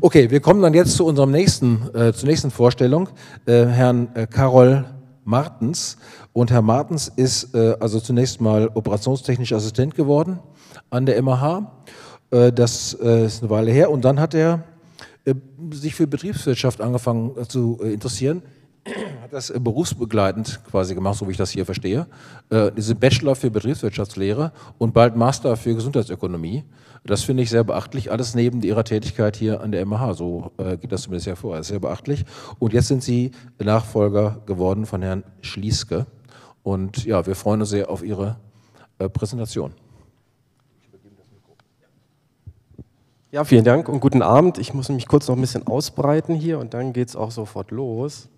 Okay, wir kommen dann jetzt zu unserem nächsten, äh, zur nächsten Vorstellung, äh, Herrn äh, Karol Martens. Und Herr Martens ist äh, also zunächst mal operationstechnischer Assistent geworden an der MAH. Äh, das äh, ist eine Weile her. Und dann hat er äh, sich für Betriebswirtschaft angefangen zu interessieren hat das äh, berufsbegleitend quasi gemacht, so wie ich das hier verstehe. Äh, diese Bachelor für Betriebswirtschaftslehre und bald Master für Gesundheitsökonomie. Das finde ich sehr beachtlich. Alles neben ihrer Tätigkeit hier an der MH. So äh, geht das zumindest hervor. Das also ist sehr beachtlich. Und jetzt sind Sie Nachfolger geworden von Herrn Schlieske. Und ja, wir freuen uns sehr auf Ihre äh, Präsentation. Ja, vielen Dank und guten Abend. Ich muss mich kurz noch ein bisschen ausbreiten hier und dann geht es auch sofort los.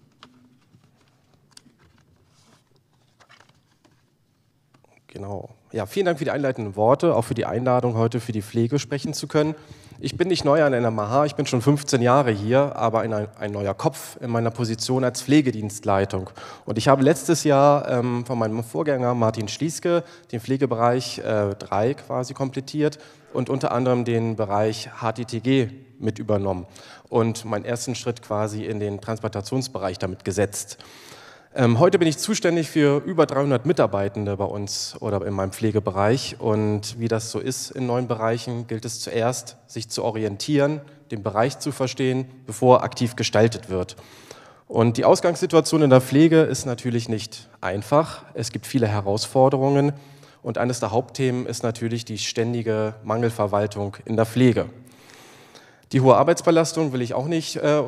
Genau. Ja, vielen Dank für die einleitenden Worte, auch für die Einladung, heute für die Pflege sprechen zu können. Ich bin nicht neu an NMH, ich bin schon 15 Jahre hier, aber ein, ein neuer Kopf in meiner Position als Pflegedienstleitung. Und ich habe letztes Jahr ähm, von meinem Vorgänger Martin Schlieske den Pflegebereich 3 äh, quasi komplettiert und unter anderem den Bereich HTTG mit übernommen und meinen ersten Schritt quasi in den Transplantationsbereich damit gesetzt. Ähm, heute bin ich zuständig für über 300 Mitarbeitende bei uns oder in meinem Pflegebereich. Und wie das so ist in neuen Bereichen, gilt es zuerst, sich zu orientieren, den Bereich zu verstehen, bevor aktiv gestaltet wird. Und die Ausgangssituation in der Pflege ist natürlich nicht einfach. Es gibt viele Herausforderungen. Und eines der Hauptthemen ist natürlich die ständige Mangelverwaltung in der Pflege. Die hohe Arbeitsbelastung will ich auch nicht, äh,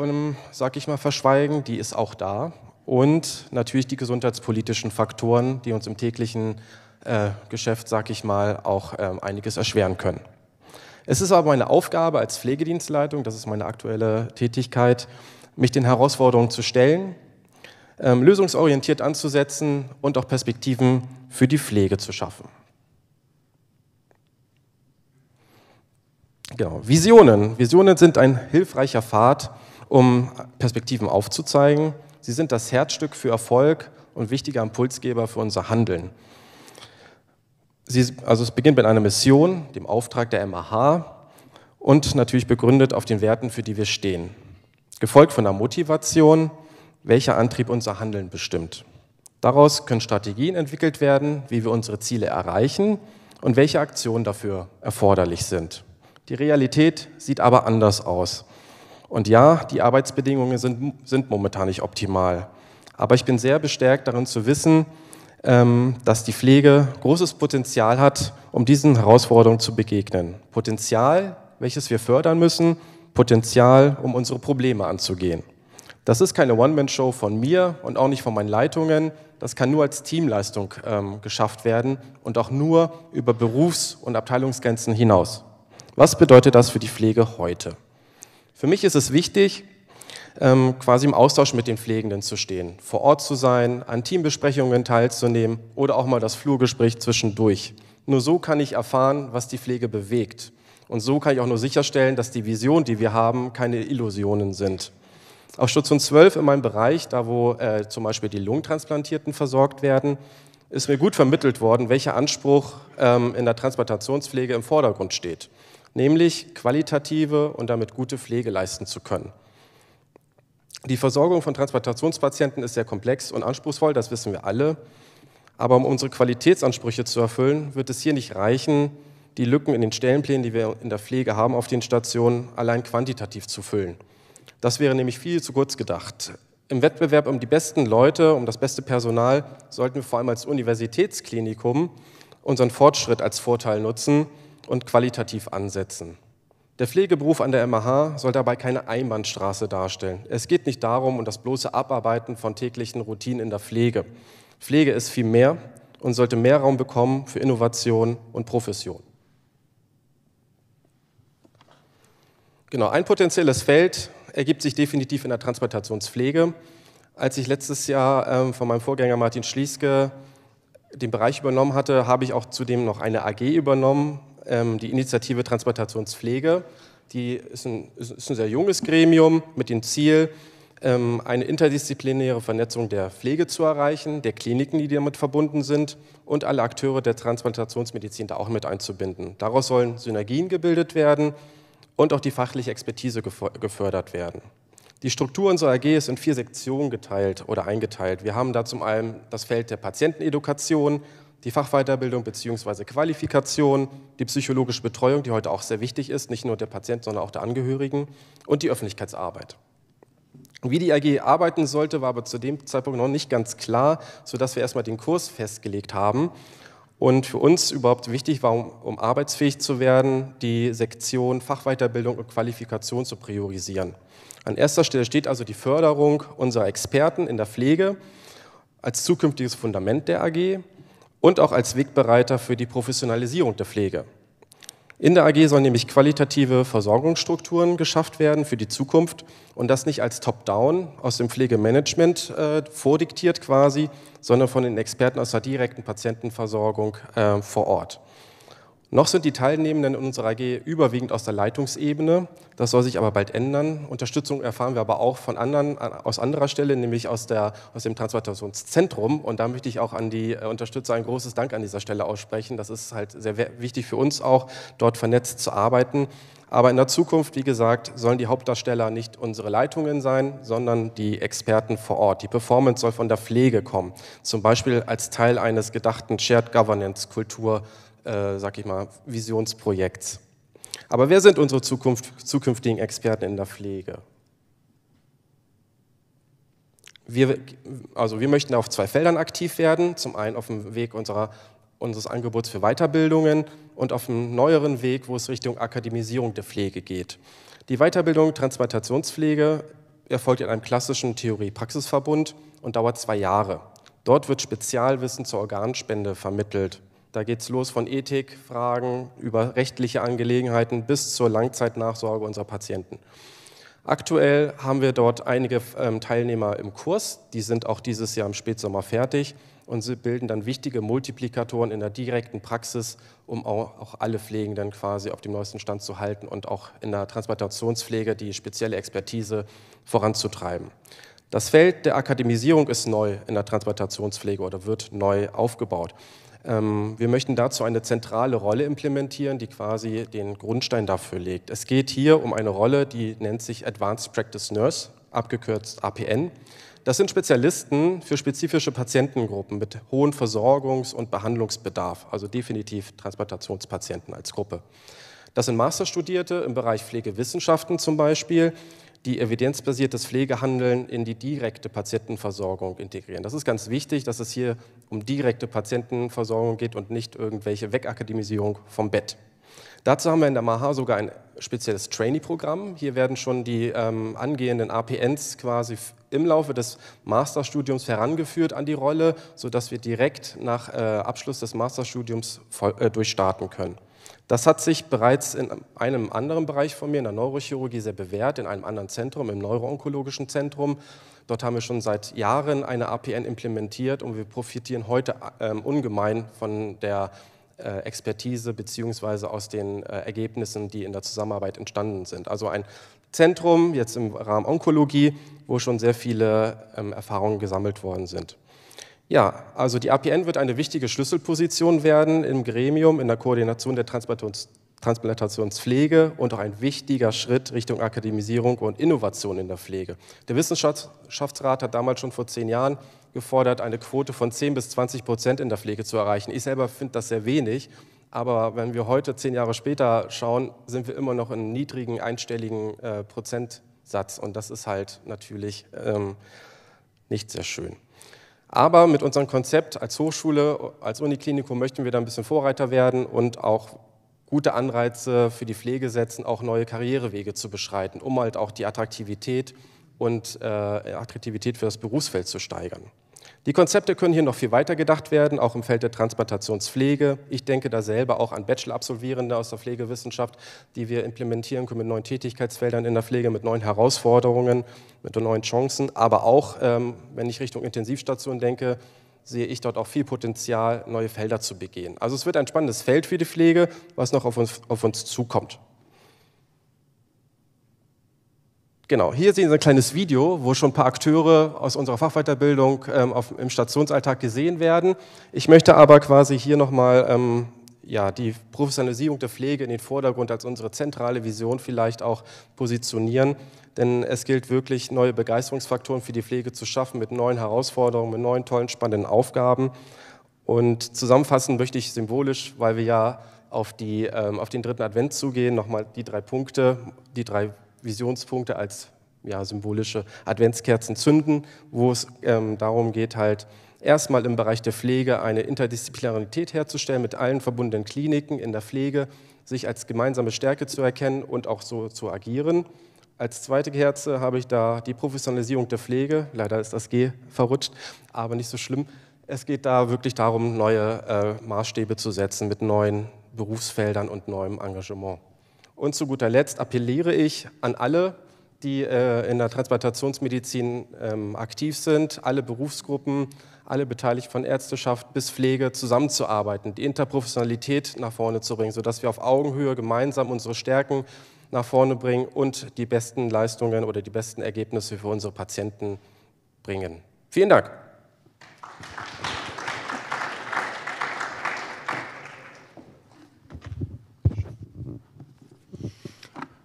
sag ich mal, verschweigen. Die ist auch da und natürlich die gesundheitspolitischen Faktoren, die uns im täglichen äh, Geschäft, sag ich mal, auch ähm, einiges erschweren können. Es ist aber meine Aufgabe als Pflegedienstleitung, das ist meine aktuelle Tätigkeit, mich den Herausforderungen zu stellen, ähm, lösungsorientiert anzusetzen und auch Perspektiven für die Pflege zu schaffen. Genau. Visionen. Visionen sind ein hilfreicher Pfad, um Perspektiven aufzuzeigen sie sind das Herzstück für Erfolg und wichtiger Impulsgeber für unser Handeln. Sie, also es beginnt mit einer Mission, dem Auftrag der MAH und natürlich begründet auf den Werten, für die wir stehen. Gefolgt von der Motivation, welcher Antrieb unser Handeln bestimmt. Daraus können Strategien entwickelt werden, wie wir unsere Ziele erreichen und welche Aktionen dafür erforderlich sind. Die Realität sieht aber anders aus. Und ja, die Arbeitsbedingungen sind, sind momentan nicht optimal. Aber ich bin sehr bestärkt darin zu wissen, ähm, dass die Pflege großes Potenzial hat, um diesen Herausforderungen zu begegnen. Potenzial, welches wir fördern müssen, Potenzial, um unsere Probleme anzugehen. Das ist keine One-Man-Show von mir und auch nicht von meinen Leitungen. Das kann nur als Teamleistung ähm, geschafft werden und auch nur über Berufs- und Abteilungsgrenzen hinaus. Was bedeutet das für die Pflege heute? Für mich ist es wichtig, ähm, quasi im Austausch mit den Pflegenden zu stehen, vor Ort zu sein, an Teambesprechungen teilzunehmen oder auch mal das Flurgespräch zwischendurch. Nur so kann ich erfahren, was die Pflege bewegt. Und so kann ich auch nur sicherstellen, dass die Vision, die wir haben, keine Illusionen sind. Auf Station 12 in meinem Bereich, da wo äh, zum Beispiel die Lungentransplantierten versorgt werden, ist mir gut vermittelt worden, welcher Anspruch ähm, in der Transplantationspflege im Vordergrund steht nämlich qualitative und damit gute Pflege leisten zu können. Die Versorgung von Transplantationspatienten ist sehr komplex und anspruchsvoll, das wissen wir alle. Aber um unsere Qualitätsansprüche zu erfüllen, wird es hier nicht reichen, die Lücken in den Stellenplänen, die wir in der Pflege haben, auf den Stationen allein quantitativ zu füllen. Das wäre nämlich viel zu kurz gedacht. Im Wettbewerb um die besten Leute, um das beste Personal, sollten wir vor allem als Universitätsklinikum unseren Fortschritt als Vorteil nutzen und qualitativ ansetzen. Der Pflegeberuf an der MH soll dabei keine Einbahnstraße darstellen. Es geht nicht darum und das bloße Abarbeiten von täglichen Routinen in der Pflege. Pflege ist viel mehr und sollte mehr Raum bekommen für Innovation und Profession. Genau, ein potenzielles Feld ergibt sich definitiv in der Transplantationspflege. Als ich letztes Jahr ähm, von meinem Vorgänger Martin Schlieske den Bereich übernommen hatte, habe ich auch zudem noch eine AG übernommen ähm, die Initiative Transplantationspflege. Die ist ein, ist ein, sehr junges Gremium mit dem Ziel, ähm, eine interdisziplinäre Vernetzung der Pflege zu erreichen, der Kliniken, die damit verbunden sind und alle Akteure der Transplantationsmedizin da auch mit einzubinden. Daraus sollen Synergien gebildet werden und auch die fachliche Expertise gefördert werden. Die Struktur unserer AG ist in vier Sektionen geteilt oder eingeteilt. Wir haben da zum einen das Feld der Patientenedukation, die Fachweiterbildung bzw. Qualifikation, die psychologische Betreuung, die heute auch sehr wichtig ist, nicht nur der Patient, sondern auch der Angehörigen und die Öffentlichkeitsarbeit. Wie die AG arbeiten sollte, war aber zu dem Zeitpunkt noch nicht ganz klar, sodass wir erstmal den Kurs festgelegt haben. Und für uns überhaupt wichtig war, um, um arbeitsfähig zu werden, die Sektion Fachweiterbildung und Qualifikation zu priorisieren. An erster Stelle steht also die Förderung unserer Experten in der Pflege als zukünftiges Fundament der AG und auch als Wegbereiter für die Professionalisierung der Pflege. In der AG sollen nämlich qualitative Versorgungsstrukturen geschafft werden für die Zukunft und das nicht als Top-Down aus dem Pflegemanagement äh, vordiktiert quasi, sondern von den Experten aus der direkten Patientenversorgung äh, vor Ort. Noch sind die Teilnehmenden in unserer AG überwiegend aus der Leitungsebene. Das soll sich aber bald ändern. Unterstützung erfahren wir aber auch von anderen äh, aus anderer Stelle, nämlich aus, der, aus dem Transplantationszentrum. Und da möchte ich auch an die äh, Unterstützer ein großes Dank an dieser Stelle aussprechen. Das ist halt sehr wichtig für uns auch, dort vernetzt zu arbeiten. Aber in der Zukunft, wie gesagt, sollen die Hauptdarsteller nicht unsere Leitungen sein, sondern die Experten vor Ort. Die Performance soll von der Pflege kommen, zum Beispiel als Teil eines gedachten Shared Governance Kultur äh, sag ich mal, Visionsprojekts. Aber wer sind unsere Zukunft, zukünftigen Experten in der Pflege? Wir, also wir möchten auf zwei Feldern aktiv werden. Zum einen auf dem Weg unserer, unseres Angebots für Weiterbildungen und auf dem neueren Weg, wo es Richtung Akademisierung der Pflege geht. Die Weiterbildung Transplantationspflege erfolgt in einem klassischen Theorie-Praxisverbund und dauert zwei Jahre. Dort wird Spezialwissen zur Organspende vermittelt. Da geht es los von Ethikfragen über rechtliche Angelegenheiten bis zur Langzeitnachsorge unserer Patienten. Aktuell haben wir dort einige ähm, Teilnehmer im Kurs, die sind auch dieses Jahr im Spätsommer fertig und sie bilden dann wichtige Multiplikatoren in der direkten Praxis, um auch alle Pflegenden quasi auf dem neuesten Stand zu halten und auch in der Transplantationspflege die spezielle Expertise voranzutreiben. Das Feld der Akademisierung ist neu in der Transplantationspflege oder wird neu aufgebaut. Ähm, wir möchten dazu eine zentrale Rolle implementieren, die quasi den Grundstein dafür legt. Es geht hier um eine Rolle, die nennt sich Advanced Practice Nurse, abgekürzt APN. Das sind Spezialisten für spezifische Patientengruppen mit hohem Versorgungs- und Behandlungsbedarf, also definitiv Transplantationspatienten als Gruppe. Das sind Masterstudierte im Bereich Pflegewissenschaften zum Beispiel, die evidenzbasiertes Pflegehandeln in die direkte Patientenversorgung integrieren. Das ist ganz wichtig, dass es hier um direkte Patientenversorgung geht und nicht irgendwelche Wegakademisierung vom Bett. Dazu haben wir in der MAHA sogar ein spezielles Trainee-Programm. Hier werden schon die ähm, angehenden APNs quasi im Laufe des Masterstudiums herangeführt an die Rolle, sodass wir direkt nach äh, Abschluss des Masterstudiums voll, äh, durchstarten können. Das hat sich bereits in einem anderen Bereich von mir, in der Neurochirurgie, sehr bewährt, in einem anderen Zentrum, im Neuroonkologischen Zentrum. Dort haben wir schon seit Jahren eine APN implementiert und wir profitieren heute ähm, ungemein von der äh, Expertise bzw. aus den äh, Ergebnissen, die in der Zusammenarbeit entstanden sind. Also ein Zentrum jetzt im Rahmen Onkologie, wo schon sehr viele ähm, Erfahrungen gesammelt worden sind. Ja, also die APN wird eine wichtige Schlüsselposition werden im Gremium, in der Koordination der Transplantations Transplantationspflege und auch ein wichtiger Schritt Richtung Akademisierung und Innovation in der Pflege. Der Wissenschaftsrat hat damals schon vor zehn Jahren gefordert, eine Quote von 10 bis 20 Prozent in der Pflege zu erreichen. Ich selber finde das sehr wenig, aber wenn wir heute zehn Jahre später schauen, sind wir immer noch in niedrigen einstelligen äh, Prozentsatz und das ist halt natürlich ähm, nicht sehr schön. Aber mit unserem Konzept als Hochschule, als Uniklinikum möchten wir da ein bisschen Vorreiter werden und auch gute Anreize für die Pflege setzen, auch neue Karrierewege zu beschreiten, um halt auch die Attraktivität und äh, Attraktivität für das Berufsfeld zu steigern. Die Konzepte können hier noch viel weiter gedacht werden, auch im Feld der Transplantationspflege. Ich denke da selber auch an Bachelor-Absolvierende aus der Pflegewissenschaft, die wir implementieren können mit neuen Tätigkeitsfeldern in der Pflege, mit neuen Herausforderungen, mit neuen Chancen. Aber auch, ähm, wenn ich Richtung Intensivstation denke, sehe ich dort auch viel Potenzial, neue Felder zu begehen. Also es wird ein spannendes Feld für die Pflege, was noch auf uns, auf uns zukommt. Genau, hier sehen Sie ein kleines Video, wo schon ein paar Akteure aus unserer Fachweiterbildung ähm, auf, im Stationsalltag gesehen werden. Ich möchte aber quasi hier nochmal ähm, ja, die Professionalisierung der Pflege in den Vordergrund als unsere zentrale Vision vielleicht auch positionieren. Denn es gilt wirklich, neue Begeisterungsfaktoren für die Pflege zu schaffen mit neuen Herausforderungen, mit neuen tollen, spannenden Aufgaben. Und zusammenfassend möchte ich symbolisch, weil wir ja auf, die, ähm, auf den dritten Advent zugehen, nochmal die drei Punkte, die drei Visionspunkte als ja, symbolische Adventskerzen zünden, wo es ähm, darum geht, halt erstmal im Bereich der Pflege eine Interdisziplinarität herzustellen mit allen verbundenen Kliniken in der Pflege, sich als gemeinsame Stärke zu erkennen und auch so zu agieren. Als zweite Kerze habe ich da die Professionalisierung der Pflege. Leider ist das G verrutscht, aber nicht so schlimm. Es geht da wirklich darum, neue äh, Maßstäbe zu setzen mit neuen Berufsfeldern und neuem Engagement. Und zu guter Letzt appelliere ich an alle, die äh, in der Transplantationsmedizin ähm, aktiv sind, alle Berufsgruppen, alle beteiligt von Ärzteschaft bis Pflege zusammenzuarbeiten, die Interprofessionalität nach vorne zu bringen, sodass wir auf Augenhöhe gemeinsam unsere Stärken nach vorne bringen und die besten Leistungen oder die besten Ergebnisse für unsere Patienten bringen. Vielen Dank.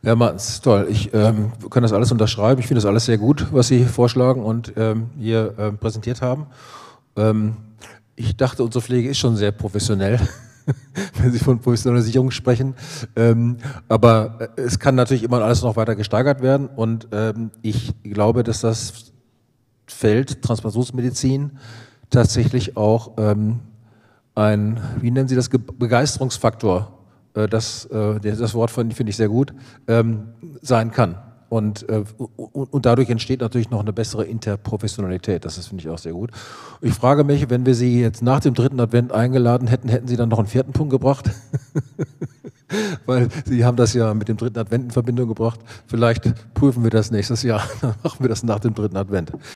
Ja, Martens, toll. Ich ähm, kann das alles unterschreiben. Ich finde das alles sehr gut, was Sie vorschlagen und ähm, hier ähm, präsentiert haben. Ähm, ich dachte, unsere Pflege ist schon sehr professionell, wenn Sie von professioneller Sicherung sprechen. Ähm, aber äh, es kann natürlich immer alles noch weiter gesteigert werden. Und ähm, ich glaube, dass das Feld Transplantationsmedizin tatsächlich auch ein, wie nennen Sie das, Begeisterungsfaktor äh, das, äh, das Wort finde ich sehr gut, ähm, sein kann. Und, äh, und dadurch entsteht natürlich noch eine bessere Interprofessionalität. Das finde ich, auch sehr gut. Ich frage mich, wenn wir Sie jetzt nach dem dritten Advent eingeladen hätten, hätten Sie dann noch einen vierten Punkt gebracht? Weil Sie haben das ja mit dem dritten Advent in Verbindung gebracht. Vielleicht prüfen wir das nächstes Jahr. Dann machen wir das nach dem dritten Advent.